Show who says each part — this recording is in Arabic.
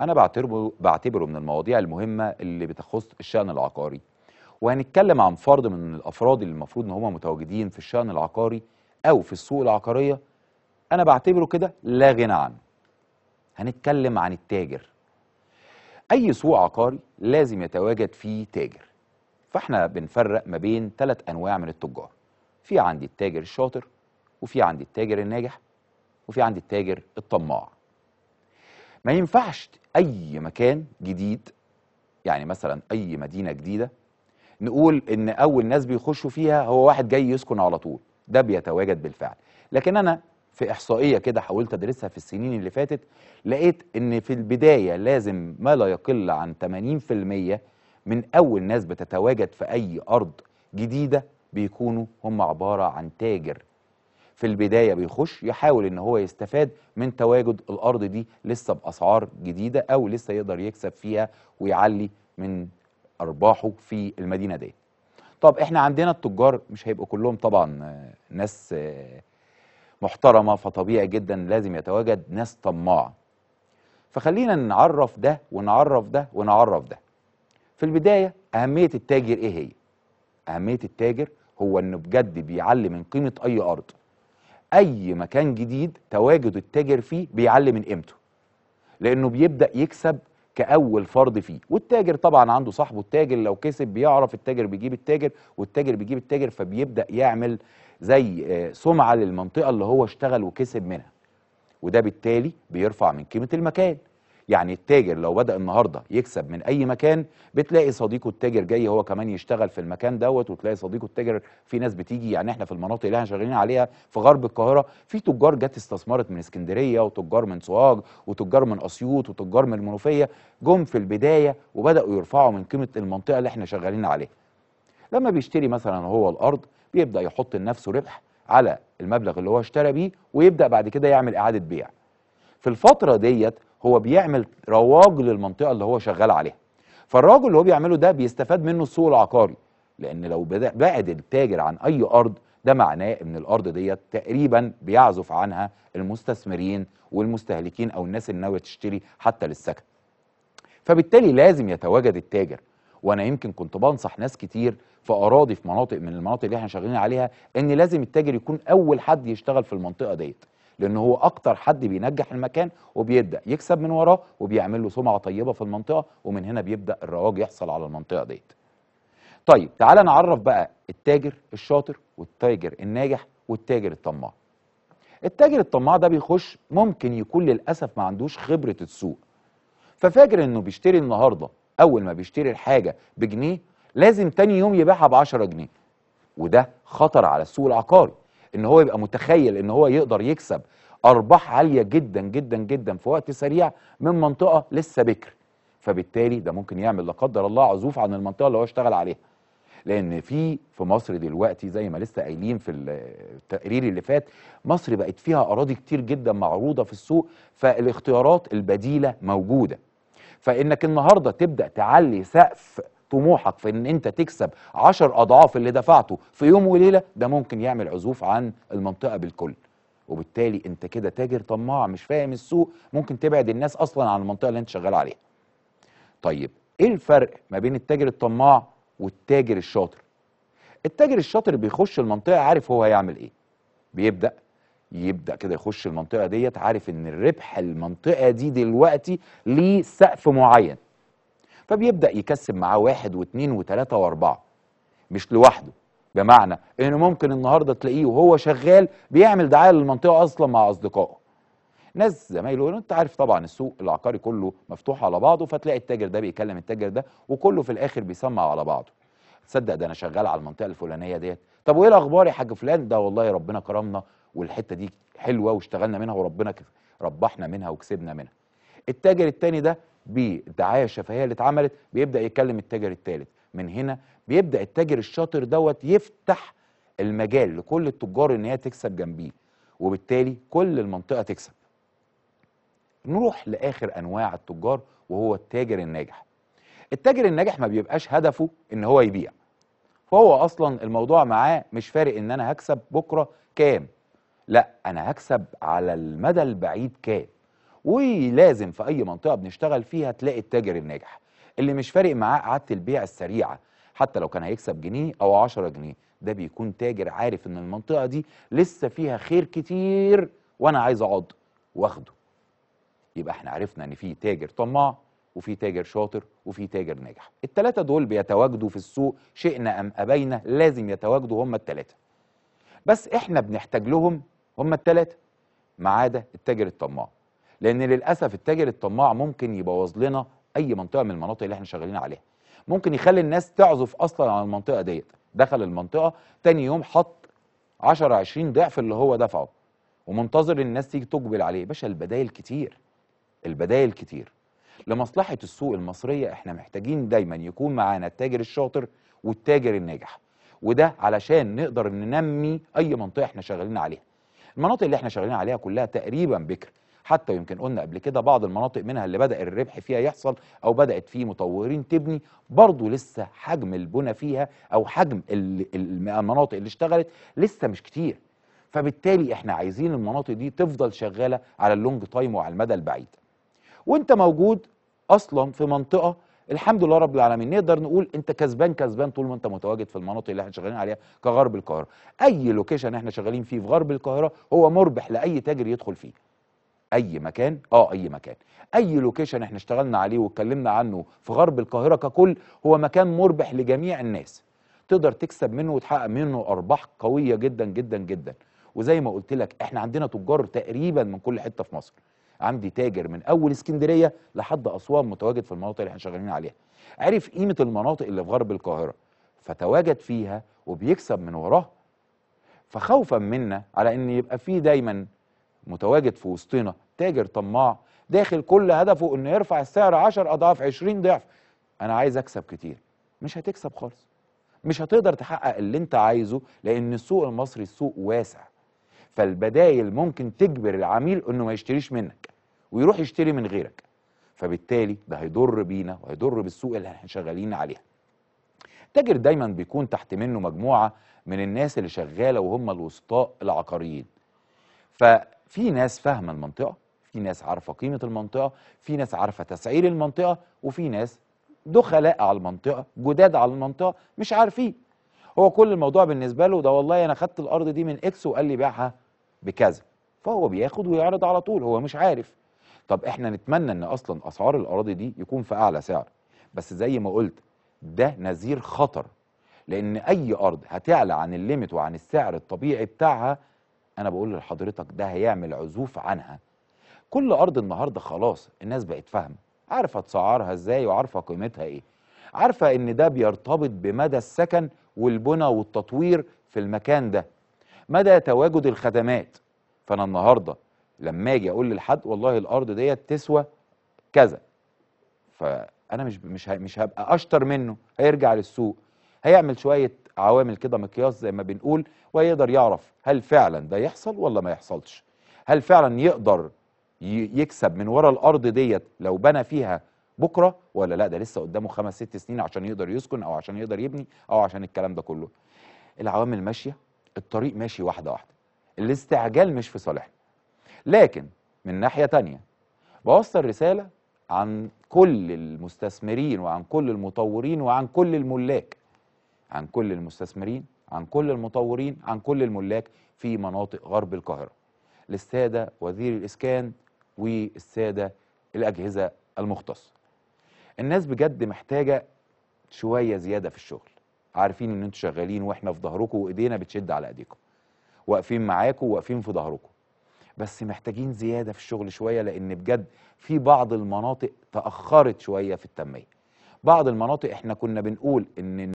Speaker 1: أنا بعتبره, بعتبره من المواضيع المهمة اللي بتخص الشأن العقاري وهنتكلم عن فرد من الأفراد اللي المفروض إن هم متواجدين في الشأن العقاري أو في السوق العقارية أنا بعتبره كده لا غنى عنه هنتكلم عن التاجر أي سوق عقاري لازم يتواجد فيه تاجر فاحنا بنفرق ما بين ثلاث أنواع من التجار في عندي التاجر الشاطر وفي عندي التاجر الناجح وفي عندي التاجر الطماع ما ينفعش اي مكان جديد يعني مثلا اي مدينه جديده نقول ان اول ناس بيخشوا فيها هو واحد جاي يسكن على طول ده بيتواجد بالفعل لكن انا في احصائيه كده حاولت ادرسها في السنين اللي فاتت لقيت ان في البدايه لازم ما لا يقل عن 80% من اول ناس بتتواجد في اي ارض جديده بيكونوا هم عباره عن تاجر في البداية بيخش يحاول ان هو يستفاد من تواجد الارض دي لسه باسعار جديدة او لسه يقدر يكسب فيها ويعلي من ارباحه في المدينة دي طب احنا عندنا التجار مش هيبقوا كلهم طبعا ناس محترمة فطبيعي جدا لازم يتواجد ناس طماعة فخلينا نعرف ده ونعرف ده ونعرف ده في البداية أهمية التاجر إيه هي؟ أهمية التاجر هو إنه بجد بيعلي من قيمة أي أرض اي مكان جديد تواجد التاجر فيه بيعلي من قيمته لانه بيبدا يكسب كاول فرد فيه والتاجر طبعا عنده صاحبه التاجر لو كسب بيعرف التاجر بيجيب التاجر والتاجر بيجيب التاجر فبيبدا يعمل زي آه، سمعه للمنطقه اللي هو اشتغل وكسب منها وده بالتالي بيرفع من قيمه المكان يعني التاجر لو بدأ النهاردة يكسب من أي مكان بتلاقي صديقه التاجر جاي هو كمان يشتغل في المكان دوت وتلاقي صديقه التاجر في ناس بتيجي يعني احنا في المناطق اللي احنا شغالين عليها في غرب القاهرة في تجار جت استثمرت من اسكندرية وتجار من سوهاج وتجار من أسيوط وتجار من المنوفية جم في البداية وبدأوا يرفعوا من قيمة المنطقة اللي احنا شغالين عليها لما بيشتري مثلا هو الأرض بيبدأ يحط لنفسه ربح على المبلغ اللي هو اشترى بيه ويبدأ بعد كده يعمل إعادة بيع في الفتره ديت هو بيعمل رواج للمنطقه اللي هو شغال عليها فالراجل اللي هو بيعمله ده بيستفاد منه السوق العقاري لان لو بعد التاجر عن اي ارض ده معناه ان الارض ديت تقريبا بيعزف عنها المستثمرين والمستهلكين او الناس اللي ناويه تشتري حتى للسكن فبالتالي لازم يتواجد التاجر وانا يمكن كنت بنصح ناس كتير في اراضي في مناطق من المناطق اللي احنا شغالين عليها ان لازم التاجر يكون اول حد يشتغل في المنطقه ديت لان هو اكتر حد بينجح المكان وبيبدا يكسب من وراه وبيعمل له سمعه طيبه في المنطقه ومن هنا بيبدا الرواج يحصل على المنطقه ديت طيب تعالى نعرف بقى التاجر الشاطر والتاجر الناجح والتاجر الطماع التاجر الطماع ده بيخش ممكن يكون للاسف ما عندوش خبره السوق ففاكر انه بيشتري النهارده اول ما بيشتري الحاجه بجنيه لازم تاني يوم يبيعها ب 10 جنيه وده خطر على السوق العقاري ان هو يبقى متخيل ان هو يقدر يكسب ارباح عاليه جدا جدا جدا في وقت سريع من منطقه لسه بكر فبالتالي ده ممكن يعمل لا قدر الله عزوف عن المنطقه اللي هو اشتغل عليها لان في في مصر دلوقتي زي ما لسه قايلين في التقرير اللي فات مصر بقت فيها اراضي كتير جدا معروضه في السوق فالاختيارات البديله موجوده فانك النهارده تبدا تعلي سقف طموحك في ان انت تكسب 10 اضعاف اللي دفعته في يوم وليله ده ممكن يعمل عزوف عن المنطقه بالكل وبالتالي انت كده تاجر طماع مش فاهم السوق ممكن تبعد الناس اصلا عن المنطقه اللي انت شغال عليها طيب ايه الفرق ما بين التاجر الطماع والتاجر الشاطر التاجر الشاطر بيخش المنطقه عارف هو هيعمل ايه بيبدا يبدا كده يخش المنطقه ديت عارف ان الربح المنطقه دي دلوقتي ليه سقف معين فبيبدأ يكسب معاه واحد واثنين وثلاثة واربعة مش لوحده بمعنى انه ممكن النهاردة تلاقيه وهو شغال بيعمل دعاية للمنطقة اصلا مع اصدقائه ناس زمايله انت عارف طبعا السوق العقاري كله مفتوح على بعضه فتلاقي التاجر ده بيكلم التاجر ده وكله في الاخر بيسمع على بعضه تصدق ده انا شغال على المنطقه الفلانيه ديت طب وايه الاخبار يا حاج فلان ده والله ربنا كرمنا والحته دي حلوه واشتغلنا منها وربنا ربحنا منها وكسبنا منها التاجر التاني ده بالدعايه الشفهيه اللي اتعملت بيبدا يتكلم التاجر الثالث من هنا بيبدا التاجر الشاطر دوت يفتح المجال لكل التجار ان هي تكسب جنبيه وبالتالي كل المنطقه تكسب نروح لاخر انواع التجار وهو التاجر الناجح التاجر الناجح ما بيبقاش هدفه ان هو يبيع فهو اصلا الموضوع معاه مش فارق ان انا هكسب بكره كام لا انا هكسب على المدى البعيد كام ولازم في اي منطقه بنشتغل فيها تلاقي التاجر الناجح اللي مش فارق معاه قعدت البيع السريعه حتى لو كان هيكسب جنيه او 10 جنيه ده بيكون تاجر عارف ان المنطقه دي لسه فيها خير كتير وانا عايز اقعد واخده يبقى احنا عرفنا ان في تاجر طماع وفي تاجر شاطر وفي تاجر ناجح التلاتة دول بيتواجدوا في السوق شئنا ام ابينا لازم يتواجدوا هم التلاتة بس احنا بنحتاج لهم هم التلاتة ما عدا التاجر الطماع لان للاسف التاجر الطماع ممكن يبوظ لنا اي منطقه من المناطق اللي احنا شغالين عليها ممكن يخلي الناس تعزف اصلا على المنطقه ديت دخل المنطقه تاني يوم حط 10 20 ضعف اللي هو دفعه ومنتظر الناس تيجي تقبل عليه باشا البدايل كتير البدايل كتير لمصلحه السوق المصريه احنا محتاجين دايما يكون معانا التاجر الشاطر والتاجر الناجح وده علشان نقدر ننمي اي منطقه احنا شغالين عليها المناطق اللي احنا شغالين عليها كلها تقريبا بكر حتى يمكن قلنا قبل كده بعض المناطق منها اللي بدا الربح فيها يحصل او بدات فيه مطورين تبني برضه لسه حجم البنى فيها او حجم المناطق اللي اشتغلت لسه مش كتير فبالتالي احنا عايزين المناطق دي تفضل شغاله على اللونج تايم وعلى المدى البعيد وانت موجود اصلا في منطقه الحمد لله رب العالمين نقدر نقول انت كسبان كسبان طول ما انت متواجد في المناطق اللي احنا شغالين عليها كغرب القاهره اي لوكيشن احنا شغالين فيه في غرب القاهره هو مربح لاي تاجر يدخل فيه اي مكان اه اي مكان اي لوكيشن احنا اشتغلنا عليه واتكلمنا عنه في غرب القاهره ككل هو مكان مربح لجميع الناس تقدر تكسب منه وتحقق منه ارباح قويه جدا جدا جدا وزي ما قلت لك احنا عندنا تجار تقريبا من كل حته في مصر عندي تاجر من اول اسكندريه لحد اسوان متواجد في المناطق اللي احنا شغالين عليها عرف قيمه المناطق اللي في غرب القاهره فتواجد فيها وبيكسب من وراها فخوفا منا على ان يبقى في دايما متواجد في وسطنا تاجر طماع داخل كل هدفه انه يرفع السعر 10 اضعاف 20 ضعف انا عايز اكسب كتير مش هتكسب خالص مش هتقدر تحقق اللي انت عايزه لان السوق المصري سوق واسع فالبدايل ممكن تجبر العميل انه ما يشتريش منك ويروح يشتري من غيرك فبالتالي ده هيضر بينا وهيضر بالسوق اللي احنا شغالين عليها تاجر دايما بيكون تحت منه مجموعه من الناس اللي شغاله وهم الوسطاء العقاريين ففي ناس فاهمه المنطقه في ناس عارفه قيمه المنطقه في ناس عارفه تسعير المنطقه وفي ناس دخلاء على المنطقه جداد على المنطقه مش عارفين هو كل الموضوع بالنسبه له ده والله انا خدت الارض دي من اكس وقال لي بيعها بكذا فهو بياخد ويعرض على طول هو مش عارف طب احنا نتمنى ان اصلا اسعار الاراضي دي يكون في اعلى سعر بس زي ما قلت ده نذير خطر لان اي ارض هتعلى عن الليمت وعن السعر الطبيعي بتاعها انا بقول لحضرتك ده هيعمل عزوف عنها كل ارض النهارده خلاص الناس بقت فاهمه عارفه تسعرها ازاي وعارفه قيمتها ايه عارفه ان ده بيرتبط بمدى السكن والبنى والتطوير في المكان ده مدى تواجد الخدمات فانا النهارده لما اجي اقول للحد والله الارض ديت تسوى كذا فانا مش مش مش هبقى اشطر منه هيرجع للسوق هيعمل شويه عوامل كده مقياس زي ما بنقول ويقدر يعرف هل فعلا ده يحصل ولا ما يحصلش هل فعلا يقدر يكسب من ورا الارض ديت لو بنى فيها بكره ولا لا ده لسه قدامه خمس ست سنين عشان يقدر يسكن او عشان يقدر يبني او عشان الكلام ده كله العوامل ماشيه الطريق ماشي واحده واحده الاستعجال مش في صالحنا لكن من ناحيه ثانيه بوصل رساله عن كل المستثمرين وعن كل المطورين وعن كل الملاك عن كل المستثمرين عن كل المطورين عن كل الملاك في مناطق غرب القاهره للساده وزير الاسكان والسادة الأجهزة المختصة الناس بجد محتاجة شوية زيادة في الشغل عارفين ان انتوا شغالين واحنا في ظهركم وايدينا بتشد على ايديكم واقفين معاكم واقفين في ظهركم بس محتاجين زيادة في الشغل شوية لأن بجد في بعض المناطق تأخرت شوية في التنمية بعض المناطق احنا كنا بنقول إن